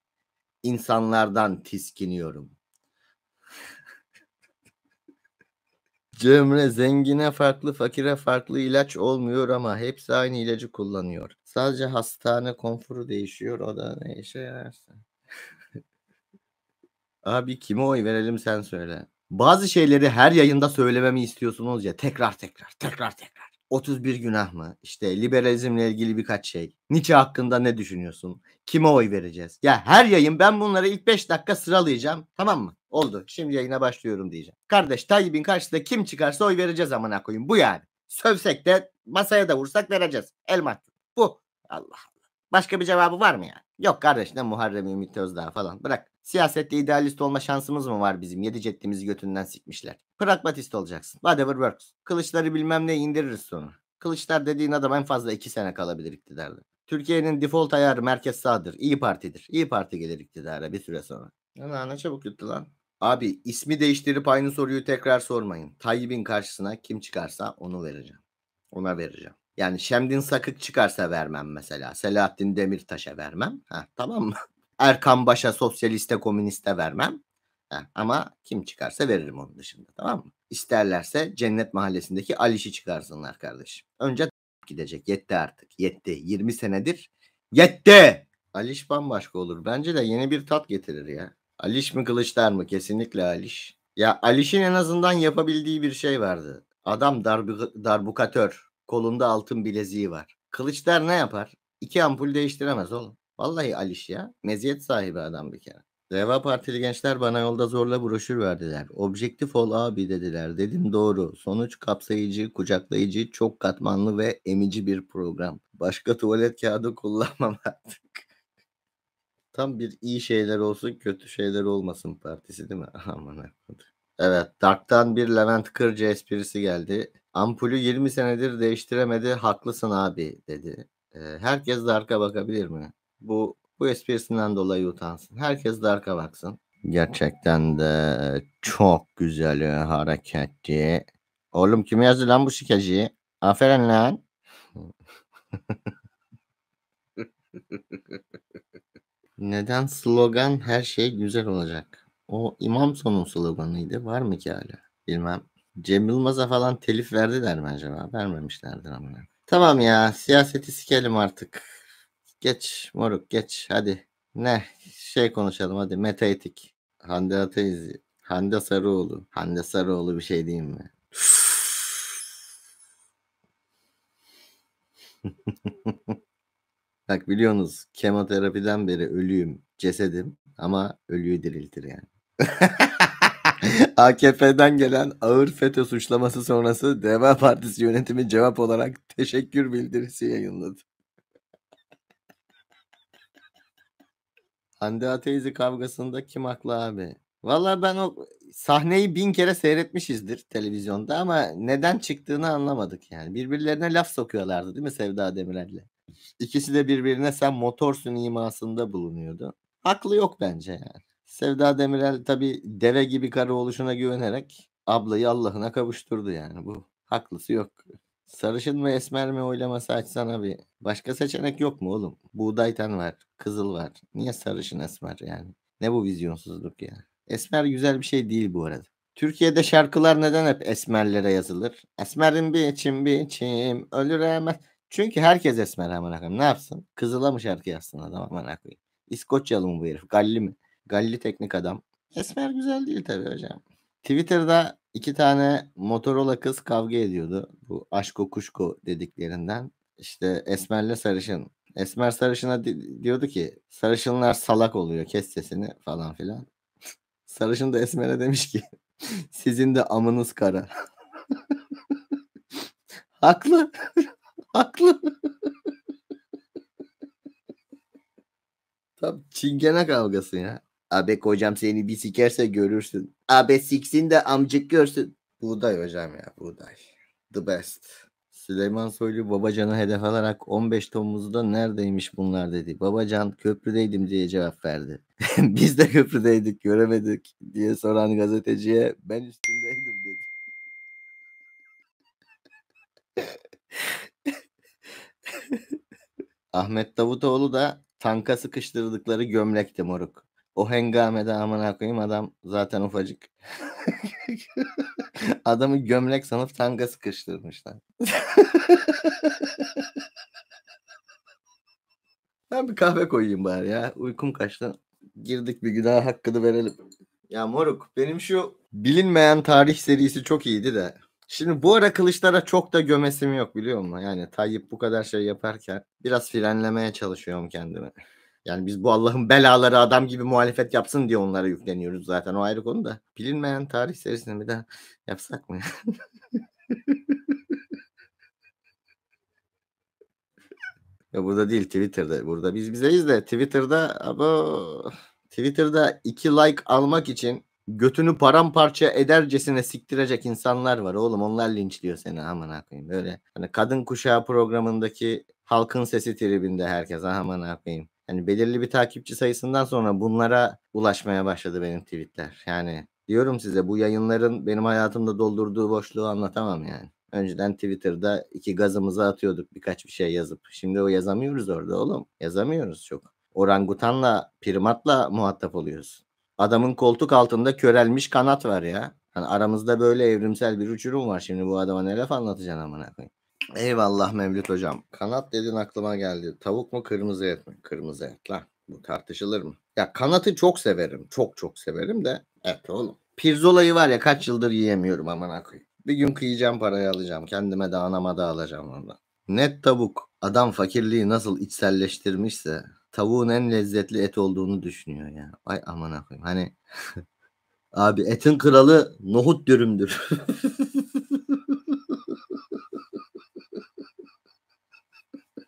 insanlardan tiskiniyorum. [laughs] Cemre zengine farklı, fakire farklı ilaç olmuyor ama hepsi aynı ilacı kullanıyor. Sadece hastane konforu değişiyor. O da ne işe yararsa. [laughs] Abi kime oy verelim sen söyle. Bazı şeyleri her yayında söylememi istiyorsunuz ya tekrar tekrar tekrar tekrar. 31 günah mı? İşte liberalizmle ilgili birkaç şey. Nietzsche hakkında ne düşünüyorsun? Kime oy vereceğiz? Ya her yayın ben bunları ilk 5 dakika sıralayacağım. Tamam mı? Oldu. Şimdi yayına başlıyorum diyeceğim. Kardeş Tayyip'in karşısında kim çıkarsa oy vereceğiz amına koyayım. Bu yani. Sövsek de masaya da vursak vereceğiz. El mahkum. Bu. Allah Allah. Başka bir cevabı var mı yani? Yok kardeş ne Muharrem Ümit Özdağ falan. Bırak. Siyasette idealist olma şansımız mı var bizim? Yedi ceddimizi götünden sikmişler. Pragmatist olacaksın. Whatever works. Kılıçları bilmem ne indiririz sonra. Kılıçlar dediğin adam en fazla iki sene kalabilir iktidarda. Türkiye'nin default ayarı merkez sağdır. İyi Parti'dir. İyi Parti gelir iktidara bir süre sonra. Ana ne çabuk yuttu lan. Abi ismi değiştirip aynı soruyu tekrar sormayın. Tayyip'in karşısına kim çıkarsa onu vereceğim. Ona vereceğim. Yani Şemdin Sakık çıkarsa vermem mesela. Selahattin Demirtaş'a vermem. Ha, tamam mı? Erkan Baş'a sosyaliste komüniste vermem. Heh, ama kim çıkarsa veririm onun dışında tamam mı? İsterlerse Cennet Mahallesi'ndeki Aliş'i çıkarsınlar kardeşim. Önce gidecek yetti artık yetti 20 senedir yetti. Aliş bambaşka olur bence de yeni bir tat getirir ya. Aliş mi Kılıçlar mı kesinlikle Aliş. Ya Aliş'in en azından yapabildiği bir şey vardı. Adam darbu darbukatör kolunda altın bileziği var. Kılıçlar ne yapar? İki ampul değiştiremez oğlum. Vallahi Aliş ya. Meziyet sahibi adam bir kere. Deva Partili gençler bana yolda zorla broşür verdiler. Objektif ol abi dediler. Dedim doğru. Sonuç kapsayıcı, kucaklayıcı, çok katmanlı ve emici bir program. Başka tuvalet kağıdı kullanmam [laughs] artık. Tam bir iyi şeyler olsun, kötü şeyler olmasın partisi değil mi? [laughs] Aman akıllı. Evet, Dark'tan bir Levent Kırcı esprisi geldi. Ampulü 20 senedir değiştiremedi, haklısın abi dedi. Ee, herkes Dark'a bakabilir mi? Bu bu esprisinden dolayı utansın. Herkes Dark'a baksın. Gerçekten de çok güzel e, hareketti. Oğlum kim yazdı lan bu şikacıyı? Aferin lan. [laughs] Neden slogan her şey güzel olacak? O imam İmamson'un sloganıydı. Var mı ki hala? Bilmem. Cem Yılmaz'a falan telif verdiler mi acaba? Vermemişlerdir ama. Tamam ya siyaseti sikelim artık. Geç moruk geç hadi. Ne şey konuşalım hadi metaetik Hande Ataizi. Hande Sarıoğlu. Hande Sarıoğlu bir şey diyeyim mi? [laughs] Bak biliyorsunuz kemoterapiden beri ölüyüm cesedim ama ölüyü diriltir yani. AKP'den [laughs] gelen ağır FETÖ suçlaması sonrası Deva Partisi yönetimi cevap olarak teşekkür bildirisi yayınladı. Hande Ateyzi kavgasında kim haklı abi? Valla ben o sahneyi bin kere seyretmişizdir televizyonda ama neden çıktığını anlamadık yani. Birbirlerine laf sokuyorlardı değil mi Sevda Demirel'le? İkisi de birbirine sen motorsun imasında bulunuyordu. Haklı yok bence yani. Sevda Demirel tabi deve gibi karı oluşuna güvenerek ablayı Allah'ına kavuşturdu yani bu. Haklısı yok. Sarışın mı esmer mi oylaması açsana bir. Başka seçenek yok mu oğlum? Buğdaytan var, kızıl var. Niye sarışın esmer yani? Ne bu vizyonsuzluk ya? Esmer güzel bir şey değil bu arada. Türkiye'de şarkılar neden hep esmerlere yazılır? Esmerin biçim biçim ölür hemen. Çünkü herkes esmer amına koyayım. Ne yapsın? Kızıla mı şarkı yazsın adam amına koyayım? İskoçyalı mı bu herif? Galli mi? Galli teknik adam. Esmer güzel değil tabii hocam. Twitter'da İki tane Motorola kız kavga ediyordu. Bu aşko kuşko dediklerinden. İşte esmerle sarışın. Esmer sarışına di- diyordu ki sarışınlar salak oluyor kes sesini falan filan. [laughs] sarışın da esmere demiş ki [laughs] sizin de amınız kara. [laughs] Haklı. Haklı. Tam çingene kavgası ya. Abi hocam seni bir sikerse görürsün. Abi siksin de amcık görsün. Buğday hocam ya buğday. The best. Süleyman Soylu babacanı hedef alarak 15 Temmuz'da neredeymiş bunlar dedi. Babacan köprüdeydim diye cevap verdi. [laughs] Biz de köprüdeydik göremedik diye soran gazeteciye ben üstündeydim dedi. [laughs] Ahmet Davutoğlu da tanka sıkıştırdıkları gömlekti moruk. O hengamede aman koyayım adam zaten ufacık. [laughs] Adamı gömlek sanıp tanga sıkıştırmışlar. [laughs] ben bir kahve koyayım bari ya. Uykum kaçtı. Girdik bir günaha hakkını verelim. Ya moruk benim şu bilinmeyen tarih serisi çok iyiydi de. Şimdi bu ara kılıçlara çok da gömesim yok biliyor musun? Yani Tayyip bu kadar şey yaparken biraz frenlemeye çalışıyorum kendimi. Yani biz bu Allah'ın belaları adam gibi muhalefet yapsın diye onlara yükleniyoruz zaten. O ayrı konu da. Bilinmeyen tarih serisini bir daha yapsak mı? [laughs] ya burada değil Twitter'da. Burada biz bizeyiz de Twitter'da abo, Twitter'da iki like almak için götünü paramparça edercesine siktirecek insanlar var oğlum. Onlar linçliyor seni aman koyayım. Böyle hani kadın kuşağı programındaki halkın sesi tribinde herkes aman koyayım hani belirli bir takipçi sayısından sonra bunlara ulaşmaya başladı benim tweetler. Yani diyorum size bu yayınların benim hayatımda doldurduğu boşluğu anlatamam yani. Önceden Twitter'da iki gazımızı atıyorduk birkaç bir şey yazıp. Şimdi o yazamıyoruz orada oğlum. Yazamıyoruz çok. Orangutanla, primatla muhatap oluyoruz. Adamın koltuk altında körelmiş kanat var ya. Hani aramızda böyle evrimsel bir uçurum var. Şimdi bu adama ne laf anlatacaksın amına koyayım. Eyvallah Mevlüt hocam. Kanat dedin aklıma geldi. Tavuk mu kırmızı et mi? Kırmızı et lan. Bu tartışılır mı? Ya kanatı çok severim. Çok çok severim de et oğlum. Pirzolayı var ya kaç yıldır yiyemiyorum aman akıyım. Bir gün kıyacağım parayı alacağım. Kendime de anama da alacağım ondan. Net tavuk. Adam fakirliği nasıl içselleştirmişse tavuğun en lezzetli et olduğunu düşünüyor ya. Ay aman akıyım. Hani [laughs] abi etin kralı nohut dürümdür. [laughs]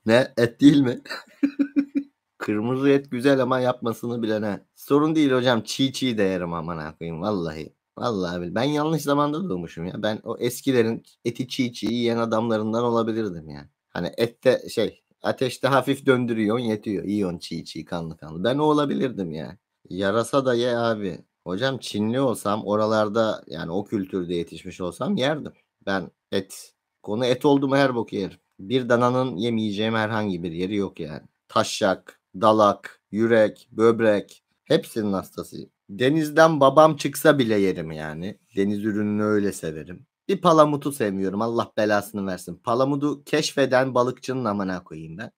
Ne? Et değil mi? [laughs] Kırmızı et güzel ama yapmasını bilene. Sorun değil hocam. Çiğ çiğ de yerim aman koyayım. Vallahi. Vallahi bil. ben yanlış zamanda doğmuşum ya. Ben o eskilerin eti çiğ çiğ yiyen adamlarından olabilirdim yani. Hani ette şey ateşte hafif döndürüyorsun yetiyor. Yiyorsun çiğ çiğ kanlı kanlı. Ben o olabilirdim ya. Yarasa da ye abi. Hocam Çinli olsam oralarda yani o kültürde yetişmiş olsam yerdim. Ben et. Konu et oldu mu her bok yerim bir dananın yemeyeceğim herhangi bir yeri yok yani. Taşak, dalak, yürek, böbrek hepsinin hastası. Denizden babam çıksa bile yerim yani. Deniz ürününü öyle severim. Bir palamutu sevmiyorum. Allah belasını versin. Palamudu keşfeden balıkçının amına koyayım ben.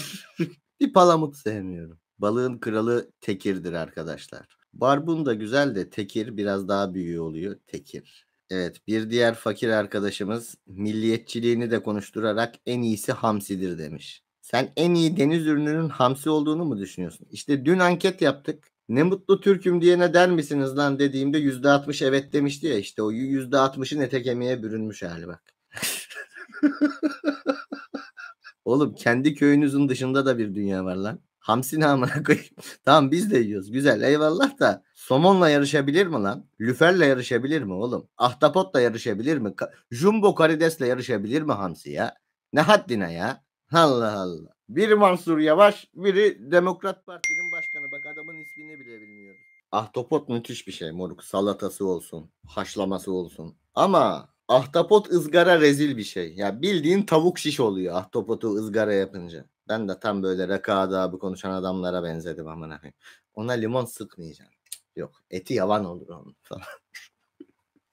[laughs] bir palamut sevmiyorum. Balığın kralı tekirdir arkadaşlar. Barbun da güzel de tekir biraz daha büyüğü oluyor. Tekir. Evet bir diğer fakir arkadaşımız milliyetçiliğini de konuşturarak en iyisi hamsidir demiş. Sen en iyi deniz ürününün hamsi olduğunu mu düşünüyorsun? İşte dün anket yaptık. Ne mutlu Türk'üm diyene der misiniz lan dediğimde yüzde altmış evet demişti ya işte o yüzde altmışın ete kemiğe bürünmüş hali bak. [laughs] Oğlum kendi köyünüzün dışında da bir dünya var lan. Hamsini amına koyayım. tamam biz de yiyoruz. Güzel eyvallah da somonla yarışabilir mi lan? Lüferle yarışabilir mi oğlum? Ahtapotla yarışabilir mi? Jumbo karidesle yarışabilir mi hamsi ya? Ne haddine ya? Allah Allah. Biri Mansur Yavaş, biri Demokrat Parti'nin başkanı. Bak adamın ismini bile bilmiyorum. Ahtapot müthiş bir şey moruk. Salatası olsun, haşlaması olsun. Ama ahtapot ızgara rezil bir şey. Ya bildiğin tavuk şiş oluyor ahtapotu ızgara yapınca. Ben de tam böyle rakada bu konuşan adamlara benzedim aman efendim. Ona limon sıkmayacaksın. Yok eti yalan olur onun [laughs] falan.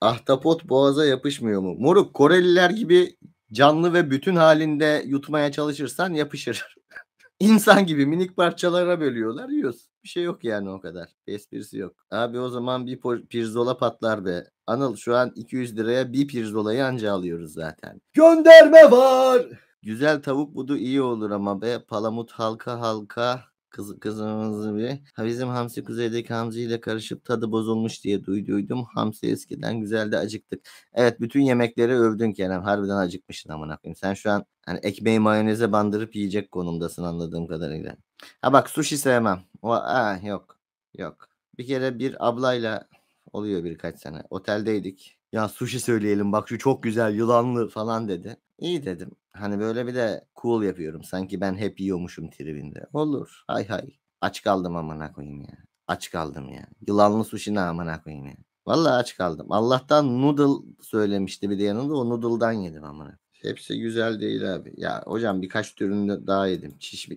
Ahtapot boğaza yapışmıyor mu? Moruk Koreliler gibi canlı ve bütün halinde yutmaya çalışırsan yapışır. [laughs] İnsan gibi minik parçalara bölüyorlar yiyoruz. Bir şey yok yani o kadar. Esprisi yok. Abi o zaman bir pirzola patlar be. Anıl şu an 200 liraya bir pirzolayı anca alıyoruz zaten. Gönderme var. Güzel tavuk budu iyi olur ama be. Palamut halka halka kız, kızımızı bir. Ha bizim Hamsi kuzeydeki Hamsi ile karışıp tadı bozulmuş diye duyduydum. Hamsi eskiden güzeldi acıktık. Evet bütün yemekleri övdün Kerem. Harbiden acıkmışsın amına koyayım. Sen şu an hani ekmeği mayoneze bandırıp yiyecek konumdasın anladığım kadarıyla. Ha bak sushi sevmem. O, aa, yok. Yok. Bir kere bir ablayla oluyor birkaç sene. Oteldeydik ya sushi söyleyelim bak şu çok güzel yılanlı falan dedi. İyi dedim. Hani böyle bir de cool yapıyorum. Sanki ben hep yiyormuşum tribinde. Olur. Hay hay. Aç kaldım amına koyayım ya. Aç kaldım ya. Yılanlı sushi ne amına koyayım ya. Vallahi aç kaldım. Allah'tan noodle söylemişti bir de yanında. O noodle'dan yedim amına. Hepsi güzel değil abi. Ya hocam birkaç türünü daha yedim. Çiş,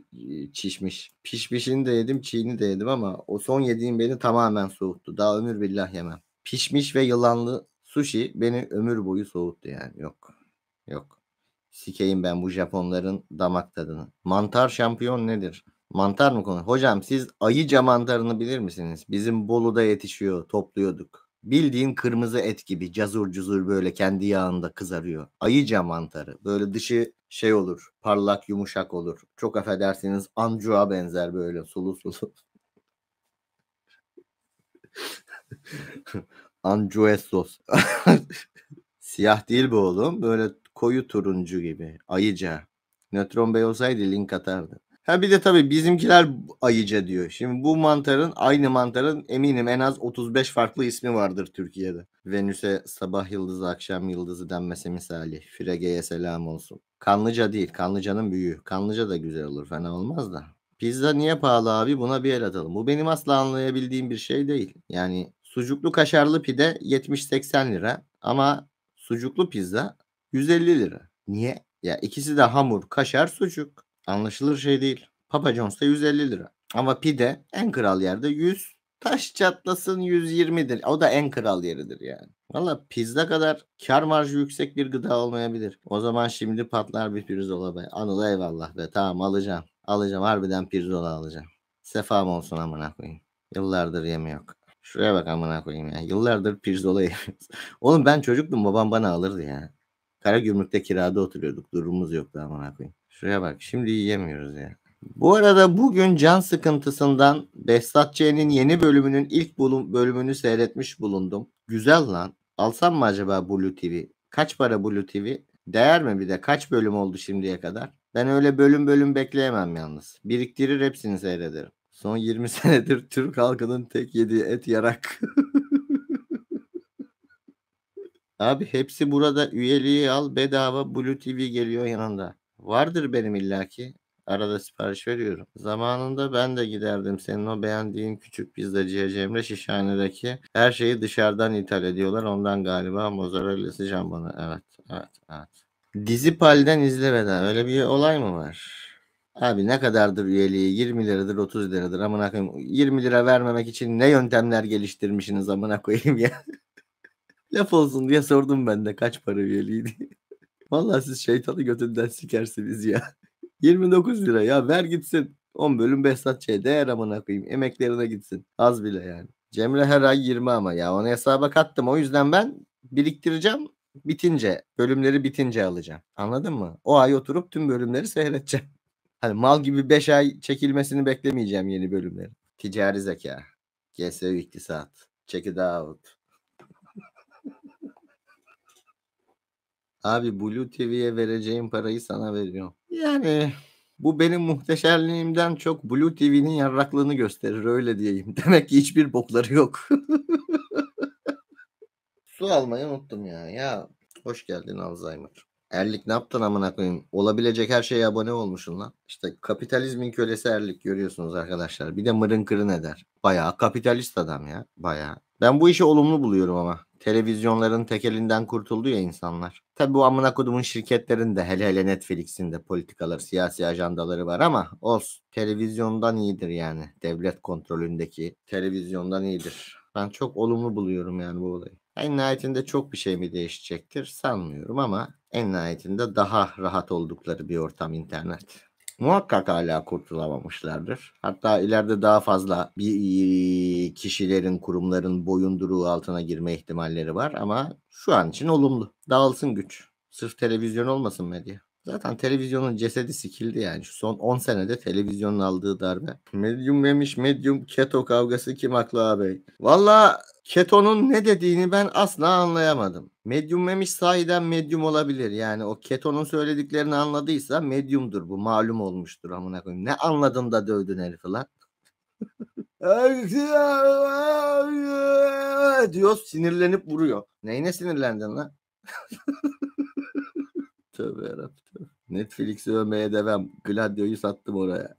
çişmiş. Pişmişini de yedim, çiğini de yedim ama o son yediğim beni tamamen soğuttu. Daha ömür billah yemem. Pişmiş ve yılanlı Sushi beni ömür boyu soğuttu yani. Yok. Yok. Sikeyim ben bu Japonların damak tadını. Mantar şampiyon nedir? Mantar mı konu? Hocam siz ayıca mantarını bilir misiniz? Bizim Bolu'da yetişiyor, topluyorduk. Bildiğin kırmızı et gibi cazur cuzur böyle kendi yağında kızarıyor. Ayıca mantarı. Böyle dışı şey olur, parlak yumuşak olur. Çok affedersiniz ancuğa benzer böyle sulu sulu. [laughs] Anjuesos. [laughs] Siyah değil bu oğlum. Böyle koyu turuncu gibi. Ayıca. Nötron Bey olsaydı link atardı. Ha bir de tabii bizimkiler ayıca diyor. Şimdi bu mantarın aynı mantarın eminim en az 35 farklı ismi vardır Türkiye'de. Venüs'e sabah yıldızı akşam yıldızı denmesi misali. Frege'ye selam olsun. Kanlıca değil. Kanlıca'nın büyüğü. Kanlıca da güzel olur. Fena olmaz da. Pizza niye pahalı abi? Buna bir el atalım. Bu benim asla anlayabildiğim bir şey değil. Yani Sucuklu kaşarlı pide 70-80 lira ama sucuklu pizza 150 lira. Niye? Ya ikisi de hamur, kaşar, sucuk. Anlaşılır şey değil. Papa John's'ta 150 lira. Ama pide en kral yerde 100. Taş çatlasın 120'dir. O da en kral yeridir yani. Valla pizza kadar kar marjı yüksek bir gıda olmayabilir. O zaman şimdi patlar bir pirzola be. Anıl eyvallah be. Tamam alacağım. Alacağım harbiden pirzola alacağım. Sefam olsun amına koyayım. Yıllardır yemi yok. Şuraya bak amına koyayım ya. Yıllardır pirzola [laughs] yiyoruz. Oğlum ben çocuktum babam bana alırdı ya. Karagümrük'te kirada oturuyorduk. Durumumuz yoktu amına koyayım. Şuraya bak şimdi yiyemiyoruz ya. Bu arada bugün can sıkıntısından Behzat Ç'nin yeni bölümünün ilk bölümünü seyretmiş bulundum. Güzel lan. Alsam mı acaba Blue TV? Kaç para Blue TV? Değer mi bir de? Kaç bölüm oldu şimdiye kadar? Ben öyle bölüm bölüm bekleyemem yalnız. Biriktirir hepsini seyrederim. Son 20 [laughs] senedir Türk halkının tek yediği et yarak. [laughs] Abi hepsi burada üyeliği al bedava Blue TV geliyor yanında. Vardır benim illaki. Arada sipariş veriyorum. Zamanında ben de giderdim senin o beğendiğin küçük pizzacıya Cemre Şişhane'deki her şeyi dışarıdan ithal ediyorlar. Ondan galiba mozzarella'sı jambonu. Evet, evet, evet. Dizi palden izle veda. Öyle bir olay mı var? Abi ne kadardır üyeliği? 20 liradır, 30 liradır. Amına koyayım. 20 lira vermemek için ne yöntemler geliştirmişsiniz amına koyayım ya. [laughs] Laf olsun diye sordum ben de kaç para üyeliği [laughs] Vallahi siz şeytanı götünden sikersiniz ya. 29 [laughs] lira ya ver gitsin. 10 bölüm Behzat Ç'ye değer amına koyayım. Emeklerine gitsin. Az bile yani. Cemre her ay 20 ama ya onu hesaba kattım. O yüzden ben biriktireceğim. Bitince, bölümleri bitince alacağım. Anladın mı? O ay oturup tüm bölümleri seyredeceğim. Hani mal gibi 5 ay çekilmesini beklemeyeceğim yeni bölümleri. Ticari zeka. GSU iktisat. Check it out. Abi Blue TV'ye vereceğim parayı sana veriyorum. Yani bu benim muhteşemliğimden çok Blue TV'nin yarraklığını gösterir öyle diyeyim. [laughs] Demek ki hiçbir bokları yok. [laughs] Su almayı unuttum ya. Ya hoş geldin Alzheimer. Erlik ne yaptın amına koyayım? Olabilecek her şeye abone olmuşsun lan. İşte kapitalizmin kölesi Erlik görüyorsunuz arkadaşlar. Bir de mırın kırın eder. Bayağı kapitalist adam ya. Bayağı. Ben bu işi olumlu buluyorum ama. Televizyonların tekelinden kurtuldu ya insanlar. Tabi bu amına kodumun şirketlerin de hele hele Netflix'in de politikaları, siyasi ajandaları var ama olsun. Televizyondan iyidir yani. Devlet kontrolündeki televizyondan iyidir. Ben çok olumlu buluyorum yani bu olayı. En nihayetinde çok bir şey mi değişecektir sanmıyorum ama en nihayetinde daha rahat oldukları bir ortam internet. Muhakkak hala kurtulamamışlardır. Hatta ileride daha fazla bir kişilerin, kurumların boyunduruğu altına girme ihtimalleri var ama şu an için olumlu. Dağılsın güç. Sırf televizyon olmasın medya. Zaten televizyonun cesedi sikildi yani. Şu son 10 senede televizyonun aldığı darbe. Medium yemiş, medium keto kavgası kim haklı abi? Valla ketonun ne dediğini ben asla anlayamadım. Medium memiş sahiden medium olabilir. Yani o Keto'nun söylediklerini anladıysa medium'dur bu. Malum olmuştur amına koyayım. Ne anladın da dövdün herifi lan? [laughs] diyor sinirlenip vuruyor. Neyine sinirlendin lan? [laughs] tövbe yarabbim. Netflix'i övmeye devam. Gladio'yu sattım oraya.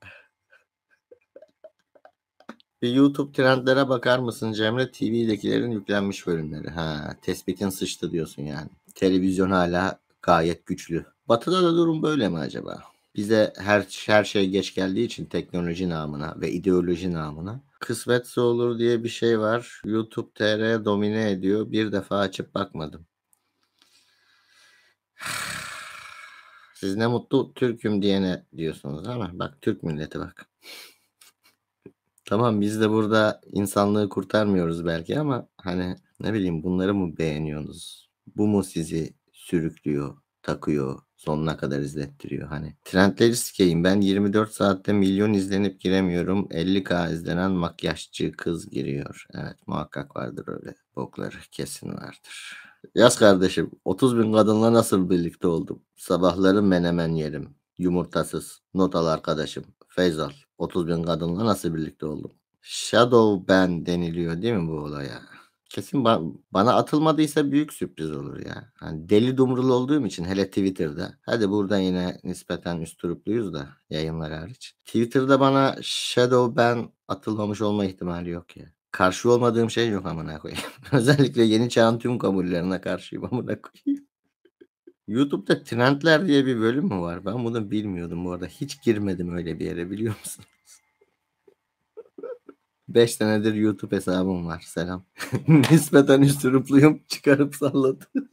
Bir YouTube trendlere bakar mısın Cemre? TV'dekilerin yüklenmiş bölümleri. Ha, tespitin sıçtı diyorsun yani. Televizyon hala gayet güçlü. Batı'da da durum böyle mi acaba? Bize her her şey geç geldiği için teknoloji namına ve ideoloji namına kısmetse olur diye bir şey var. YouTube TR domine ediyor. Bir defa açıp bakmadım. [sighs] Siz ne mutlu Türk'üm diyene diyorsunuz ama bak Türk milleti bak. Tamam biz de burada insanlığı kurtarmıyoruz belki ama hani ne bileyim bunları mı beğeniyorsunuz? Bu mu sizi sürüklüyor, takıyor, sonuna kadar izlettiriyor hani. Trendleri sikeyim ben 24 saatte milyon izlenip giremiyorum 50k izlenen makyajcı kız giriyor. Evet muhakkak vardır öyle bokları kesin vardır. Yaz kardeşim 30 bin kadınla nasıl birlikte oldum? Sabahları menemen yerim. Yumurtasız. Not al arkadaşım. Feyzal. 30 bin kadınla nasıl birlikte oldum? Shadow ban deniliyor değil mi bu olaya? Kesin ba- bana atılmadıysa büyük sürpriz olur ya. Hani deli dumrul olduğum için hele Twitter'da. Hadi buradan yine nispeten üstürüplüyüz da yayınlar hariç. Twitter'da bana shadow ban atılmamış olma ihtimali yok ya. Karşı olmadığım şey yok amına koyayım. [laughs] Özellikle yeni çağın tüm kabullerine karşıyım amına koyayım. YouTube'da trendler diye bir bölüm mü var? Ben bunu bilmiyordum bu arada. Hiç girmedim öyle bir yere biliyor musunuz? 5 [laughs] senedir YouTube hesabım var. Selam. [laughs] Nispeten üstürüplüyüm. Çıkarıp salladı. [laughs]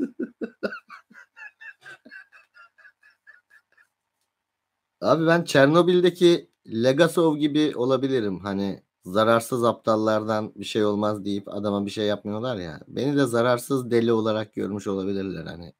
Abi ben Çernobil'deki Legasov gibi olabilirim. Hani zararsız aptallardan bir şey olmaz deyip adama bir şey yapmıyorlar ya. Beni de zararsız deli olarak görmüş olabilirler. Hani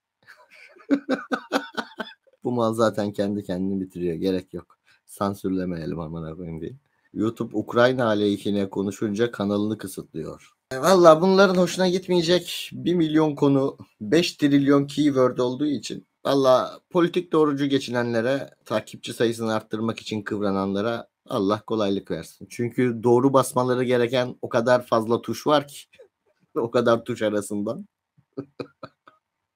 bu mal zaten kendi kendini bitiriyor. Gerek yok. Sansürlemeyelim aman koyayım diye. YouTube Ukrayna aleyhine konuşunca kanalını kısıtlıyor. E, valla bunların hoşuna gitmeyecek 1 milyon konu 5 trilyon keyword olduğu için valla politik doğrucu geçinenlere takipçi sayısını arttırmak için kıvrananlara Allah kolaylık versin. Çünkü doğru basmaları gereken o kadar fazla tuş var ki [laughs] o kadar tuş arasından. [laughs]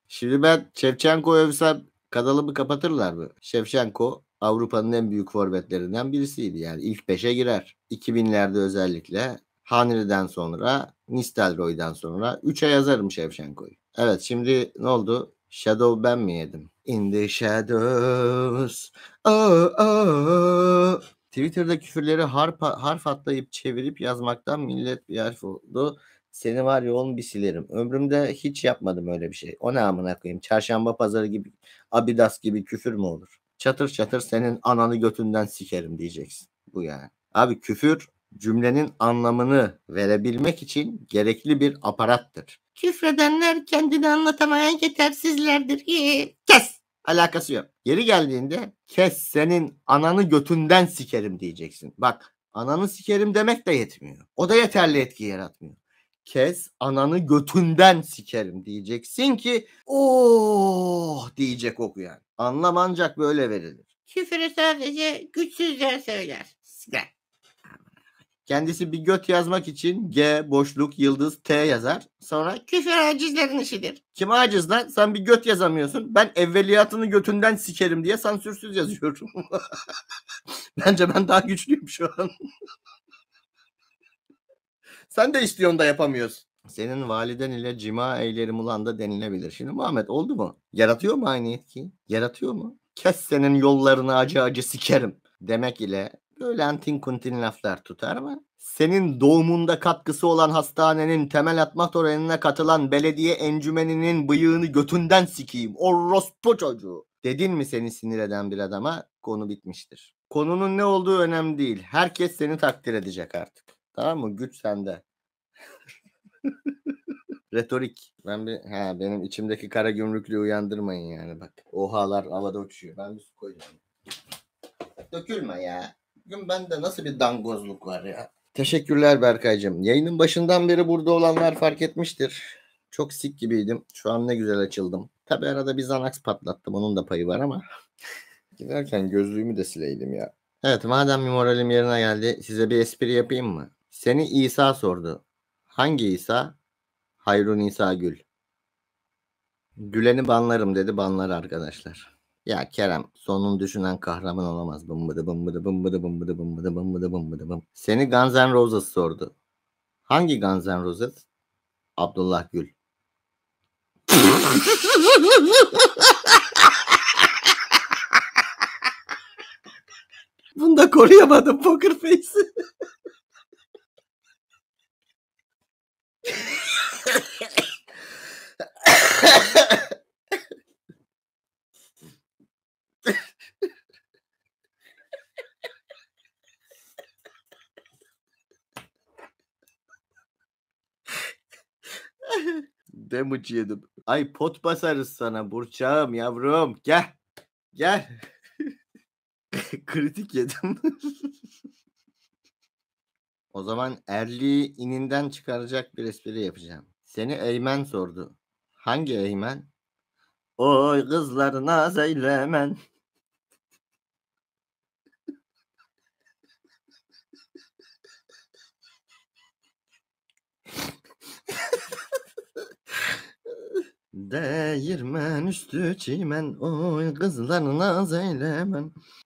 Şimdi ben Şevçenko övsem kanalımı kapatırlar mı? Şevçenko Avrupa'nın en büyük forvetlerinden birisiydi. Yani ilk 5'e girer. 2000'lerde özellikle Hanri'den sonra Nistelrooy'dan sonra 3'e yazarım Şevçenko'yu. Evet şimdi ne oldu? Shadow ben mi yedim? In the shadows. Oh, oh. Twitter'da küfürleri harf, harf atlayıp çevirip yazmaktan millet bir harf oldu. Seni var ya oğlum bir silerim. Ömrümde hiç yapmadım öyle bir şey. O ne amına koyayım? Çarşamba pazarı gibi abidas gibi küfür mü olur? Çatır çatır senin ananı götünden sikerim diyeceksin. Bu yani. Abi küfür cümlenin anlamını verebilmek için gerekli bir aparattır. Küfredenler kendini anlatamayan yetersizlerdir. Kes! Alakası yok. Geri geldiğinde kes senin ananı götünden sikerim diyeceksin. Bak ananı sikerim demek de yetmiyor. O da yeterli etki yaratmıyor kez ananı götünden sikerim diyeceksin ki oh diyecek okuyan. Anlam ancak böyle verilir. Küfürü sadece güçsüzler söyler. Siker. Kendisi bir göt yazmak için G boşluk yıldız T yazar. Sonra küfür acizlerin işidir. Kim aciz lan? Sen bir göt yazamıyorsun. Ben evveliyatını götünden sikerim diye sansürsüz yazıyorum. [laughs] Bence ben daha güçlüyüm şu an. Sen de istiyorsun da yapamıyorsun. Senin validen ile cima eylerim ulan da denilebilir. Şimdi Muhammed oldu mu? Yaratıyor mu aynı etki? Yaratıyor mu? Kes senin yollarını acı acı sikerim demek ile böyle antin kuntin laflar tutar mı? Senin doğumunda katkısı olan hastanenin temel atma törenine katılan belediye encümeninin bıyığını götünden sikeyim. Rospo çocuğu. Dedin mi seni sinir eden bir adama konu bitmiştir. Konunun ne olduğu önemli değil. Herkes seni takdir edecek artık. Tamam mı? Güç sende. [laughs] Retorik. Ben bir ha benim içimdeki kara gümrüklüğü uyandırmayın yani bak. Ohalar havada uçuyor. Ben bir su koyacağım. Dökülme ya. Bugün bende nasıl bir dangozluk var ya. Teşekkürler Berkay'cığım. Yayının başından beri burada olanlar fark etmiştir. Çok sik gibiydim. Şu an ne güzel açıldım. Tabi arada bir Xanax patlattım. Onun da payı var ama. [laughs] Giderken gözlüğümü de sileydim ya. Evet madem bir moralim yerine geldi size bir espri yapayım mı? Seni İsa sordu. Hangi İsa? Hayrun İsa Gül. Gülen'i banlarım dedi banlar arkadaşlar. Ya Kerem sonun düşünen kahraman olamaz. Bım bıdı bım bıdı bım bıdı bım bıdı bım bıdı bım bıdı bım bıdı bım. Seni Guns N' Roses sordu. Hangi Guns N' Roses? Abdullah Gül. Bunu da koruyamadım poker face'i. Damage yedim. Ay pot basarız sana Burçağım yavrum. Gel. Gel. [laughs] Kritik yedim. [laughs] O zaman Erli'yi ininden çıkaracak bir espri yapacağım. Seni Eymen sordu. Hangi Eymen? Oy kızlar naz eylemen. Değirmen üstü çimen oy kızlarına naz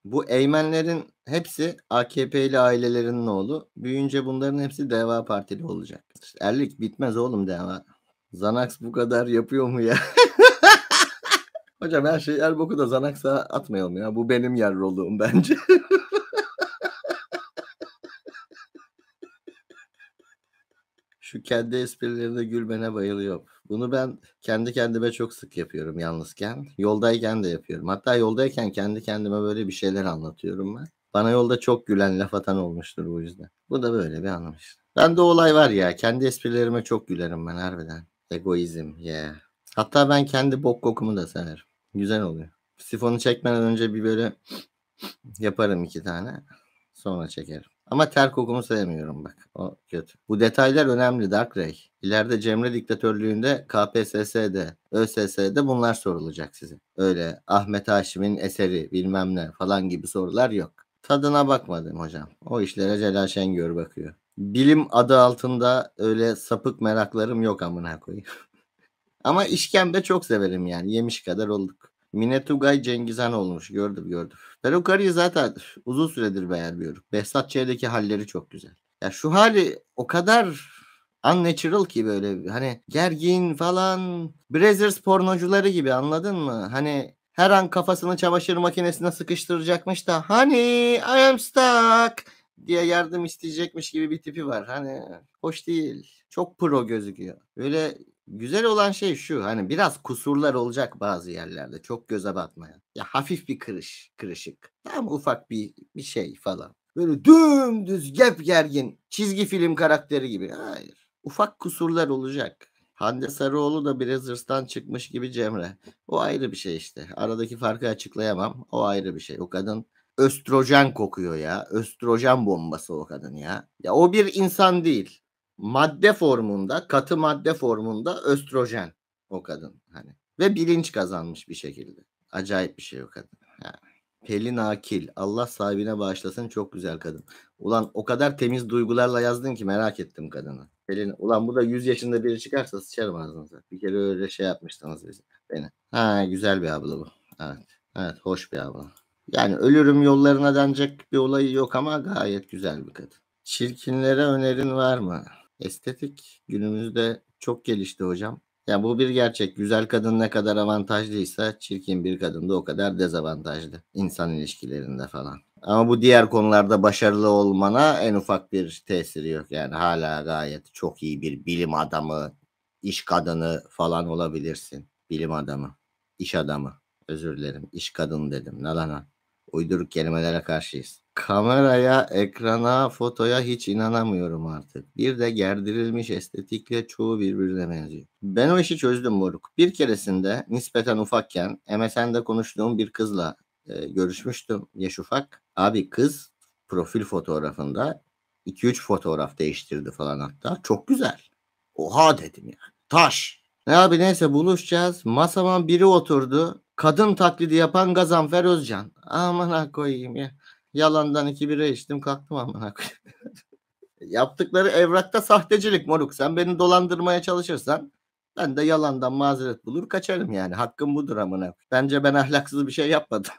Bu Eymenlerin hepsi AKP'li ailelerin oğlu. Büyüyünce bunların hepsi Deva Partili olacak. İşte erlik bitmez oğlum Deva. Zanax bu kadar yapıyor mu ya? [laughs] Hocam her şey her boku da Zanax'a atmayalım ya. Bu benim yer rolüm bence. [laughs] Şu kendi esprilerine gülmene bayılıyorum. Bunu ben kendi kendime çok sık yapıyorum yalnızken. Yoldayken de yapıyorum. Hatta yoldayken kendi kendime böyle bir şeyler anlatıyorum ben. Bana yolda çok gülen laf atan olmuştur bu yüzden. Bu da böyle bir anlam işte. Ben de olay var ya. Kendi esprilerime çok gülerim ben harbiden. Egoizm Yeah. Hatta ben kendi bok kokumu da severim. Güzel oluyor. Sifonu çekmeden önce bir böyle [sniffs] yaparım iki tane. Sonra çekerim. Ama ter kokumu sevmiyorum bak. O kötü. Bu detaylar önemli Dark Ray. İleride Cemre diktatörlüğünde KPSS'de, ÖSS'de bunlar sorulacak size. Öyle Ahmet Haşim'in eseri bilmem ne falan gibi sorular yok. Tadına bakmadım hocam. O işlere Celal Şengör bakıyor. Bilim adı altında öyle sapık meraklarım yok amına koyayım. [laughs] Ama işkembe çok severim yani. Yemiş kadar olduk. Mine Cengizhan olmuş. Gördüm gördüm. Ben o karıyı zaten uzun süredir beğenmiyorum. Behzat Ç'deki halleri çok güzel. Ya şu hali o kadar unnatural ki böyle hani gergin falan Brazzers pornocuları gibi anladın mı? Hani her an kafasını çamaşır makinesine sıkıştıracakmış da hani I am stuck diye yardım isteyecekmiş gibi bir tipi var. Hani hoş değil. Çok pro gözüküyor. Böyle Güzel olan şey şu hani biraz kusurlar olacak bazı yerlerde çok göze batmayan. Ya hafif bir kırış, kırışık. Tam ufak bir bir şey falan. Böyle dümdüz gep gergin çizgi film karakteri gibi. Hayır. Ufak kusurlar olacak. Hande Sarıoğlu da biraz Brazzers'tan çıkmış gibi Cemre. O ayrı bir şey işte. Aradaki farkı açıklayamam. O ayrı bir şey. O kadın östrojen kokuyor ya. Östrojen bombası o kadın ya. Ya o bir insan değil madde formunda, katı madde formunda östrojen o kadın hani ve bilinç kazanmış bir şekilde. Acayip bir şey o kadın. Pelin Akil. Allah sahibine bağışlasın. Çok güzel kadın. Ulan o kadar temiz duygularla yazdın ki merak ettim kadını. Pelin, ulan bu da 100 yaşında biri çıkarsa sıçarım ağzınıza. Bir kere öyle şey yapmıştınız biz, beni. Ha güzel bir abla bu. Evet. Evet hoş bir abla. Yani ölürüm yollarına denecek bir olayı yok ama gayet güzel bir kadın. Çirkinlere önerin var mı? Estetik günümüzde çok gelişti hocam. yani bu bir gerçek. Güzel kadın ne kadar avantajlıysa çirkin bir kadın da o kadar dezavantajlı insan ilişkilerinde falan. Ama bu diğer konularda başarılı olmana en ufak bir tesiri yok. Yani hala gayet çok iyi bir bilim adamı, iş kadını falan olabilirsin. Bilim adamı, iş adamı. Özür dilerim. iş kadını dedim. Nalana. Uyduruk kelimelere karşıyız. Kameraya, ekrana, fotoya hiç inanamıyorum artık. Bir de gerdirilmiş estetikle çoğu birbirine benziyor. Ben o işi çözdüm moruk. Bir keresinde nispeten ufakken MSN'de konuştuğum bir kızla e, görüşmüştüm. Yaş ufak. Abi kız profil fotoğrafında 2-3 fotoğraf değiştirdi falan hatta. Çok güzel. Oha dedim ya. Yani. Taş. Ne abi neyse buluşacağız. Masama biri oturdu. Kadın taklidi yapan Gazanfer Özcan. Aman ha koyayım ya. Yalandan iki bira içtim kalktım amına [laughs] Yaptıkları evrakta sahtecilik moruk. Sen beni dolandırmaya çalışırsan ben de yalandan mazeret bulur kaçarım yani. Hakkım budur amına. Bence ben ahlaksız bir şey yapmadım.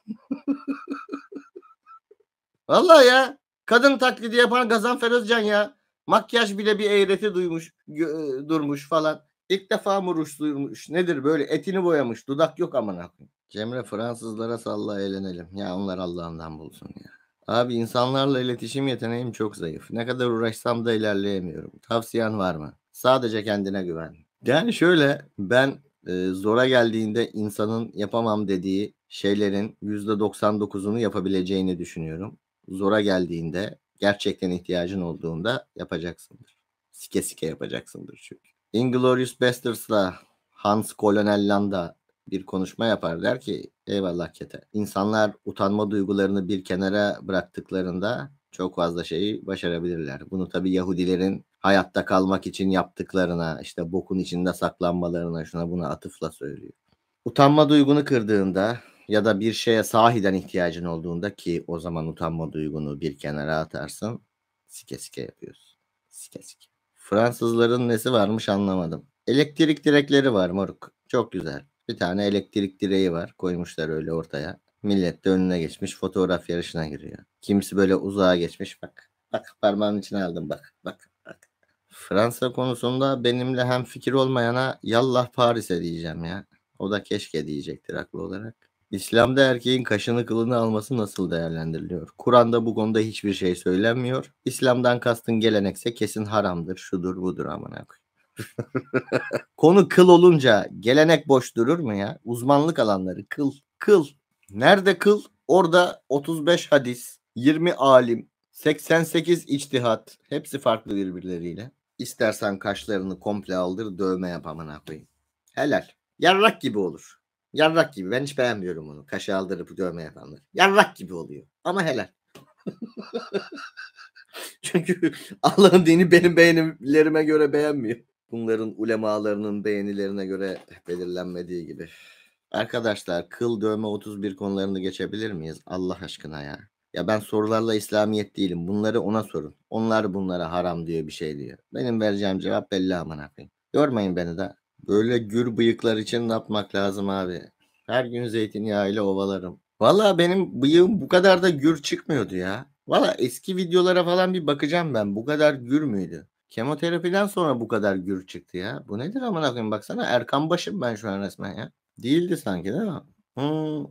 [laughs] Vallahi ya. Kadın taklidi yapan Gazanfer Özcan ya. Makyaj bile bir eğreti duymuş, gö- e, durmuş falan. İlk defa mı ruj Nedir böyle etini boyamış. Dudak yok amına. Cemre Fransızlara salla eğlenelim. Ya onlar Allah'ından bulsun ya. Abi insanlarla iletişim yeteneğim çok zayıf. Ne kadar uğraşsam da ilerleyemiyorum. Tavsiyen var mı? Sadece kendine güven. Yani şöyle ben e, zora geldiğinde insanın yapamam dediği şeylerin %99'unu yapabileceğini düşünüyorum. Zora geldiğinde gerçekten ihtiyacın olduğunda yapacaksındır. Sike sike yapacaksındır çünkü. Inglorious Basterds'la Hans Colonel Landa bir konuşma yapar der ki eyvallah kete. İnsanlar utanma duygularını bir kenara bıraktıklarında çok fazla şeyi başarabilirler. Bunu tabi Yahudilerin hayatta kalmak için yaptıklarına, işte bokun içinde saklanmalarına, şuna buna atıfla söylüyor. Utanma duygunu kırdığında ya da bir şeye sahiden ihtiyacın olduğunda ki o zaman utanma duygunu bir kenara atarsın, sike sike yapıyorsun. Sike sike. Fransızların nesi varmış anlamadım. Elektrik direkleri var moruk. Çok güzel. Bir tane elektrik direği var. Koymuşlar öyle ortaya. Millet de önüne geçmiş fotoğraf yarışına giriyor. Kimisi böyle uzağa geçmiş bak. Bak parmağın içine aldım bak. Bak bak. Fransa konusunda benimle hem fikir olmayana yallah Paris'e diyeceğim ya. O da keşke diyecektir haklı olarak. İslam'da erkeğin kaşını kılını alması nasıl değerlendiriliyor? Kur'an'da bu konuda hiçbir şey söylenmiyor. İslam'dan kastın gelenekse kesin haramdır, şudur budur amına koyayım. [laughs] Konu kıl olunca gelenek boş durur mu ya? Uzmanlık alanları kıl, kıl. Nerede kıl? Orada 35 hadis, 20 alim, 88 içtihat. Hepsi farklı birbirleriyle. İstersen kaşlarını komple aldır dövme yap amına koyayım. Helal. Yarrak gibi olur. Yarrak gibi. Ben hiç beğenmiyorum onu. Kaşı aldırıp dövme yapanlar. Yarrak gibi oluyor. Ama helal. [laughs] Çünkü Allah'ın dini benim beğenimlerime göre beğenmiyor. Bunların ulemalarının beğenilerine göre belirlenmediği gibi. Arkadaşlar kıl dövme 31 konularını geçebilir miyiz? Allah aşkına ya. Ya ben sorularla İslamiyet değilim. Bunları ona sorun. Onlar bunlara haram diyor bir şey diyor. Benim vereceğim cevap belli amına koyayım. Görmeyin beni de. Böyle gür bıyıklar için ne yapmak lazım abi? Her gün zeytinyağı ile ovalarım. Valla benim bıyığım bu kadar da gür çıkmıyordu ya. Valla eski videolara falan bir bakacağım ben. Bu kadar gür müydü? Kemoterapiden sonra bu kadar gür çıktı ya. Bu nedir amına koyayım baksana Erkan Başım ben şu an resmen ya. Değildi sanki değil mi? Hmm.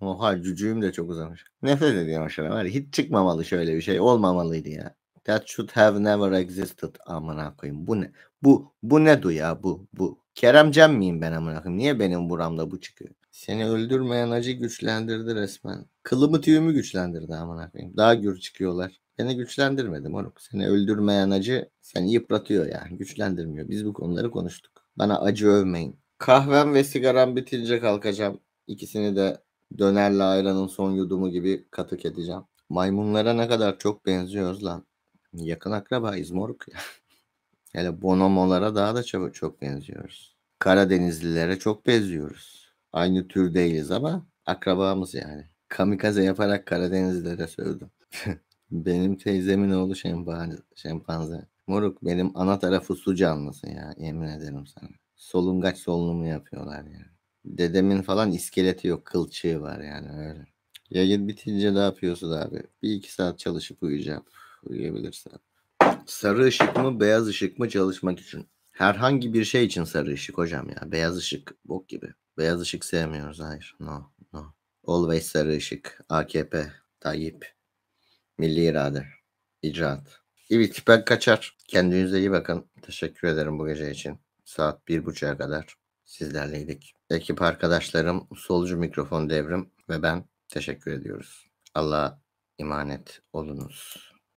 Oha cücüğüm de çok uzamış. Nefret ediyorum aşağı var hiç çıkmamalı şöyle bir şey olmamalıydı ya. That should have never existed amına koyayım. Bu ne? Bu bu ne du ya bu bu. Kerem Cem miyim ben amına koyayım? Niye benim buramda bu çıkıyor? Seni öldürmeyen acı güçlendirdi resmen. Kılımı tüyümü güçlendirdi amına koyayım. Daha gür çıkıyorlar. Seni güçlendirmedim oruk. Seni öldürmeyen acı seni yıpratıyor yani. Güçlendirmiyor. Biz bu konuları konuştuk. Bana acı övmeyin. Kahvem ve sigaram bitince kalkacağım. İkisini de dönerle ayranın son yudumu gibi katık edeceğim. Maymunlara ne kadar çok benziyoruz lan. Yakın akrabayız moruk ya. [laughs] Hele bonomolara daha da çabuk çok benziyoruz. Karadenizlilere çok benziyoruz. Aynı tür değiliz ama akrabamız yani. Kamikaze yaparak Karadenizlilere sövdüm. [laughs] Benim teyzemin oğlu şempanze. şempanze. Moruk benim ana tarafı su canlısı ya yemin ederim sana. Solungaç solunumu yapıyorlar yani. Dedemin falan iskeleti yok kılçığı var yani öyle. Yayın bitince ne yapıyorsun abi? Bir iki saat çalışıp uyuyacağım. uyuyabilirsin. Sarı ışık mı beyaz ışık mı çalışmak için? Herhangi bir şey için sarı ışık hocam ya. Beyaz ışık bok gibi. Beyaz ışık sevmiyoruz hayır. No no. Always sarı ışık. AKP. Tayyip. Milli irade. İcraat. Evet ben kaçar. Kendinize iyi bakın. Teşekkür ederim bu gece için. Saat bir buçuğa kadar sizlerleydik. Ekip arkadaşlarım Solcu Mikrofon Devrim ve ben teşekkür ediyoruz. Allah'a emanet olunuz.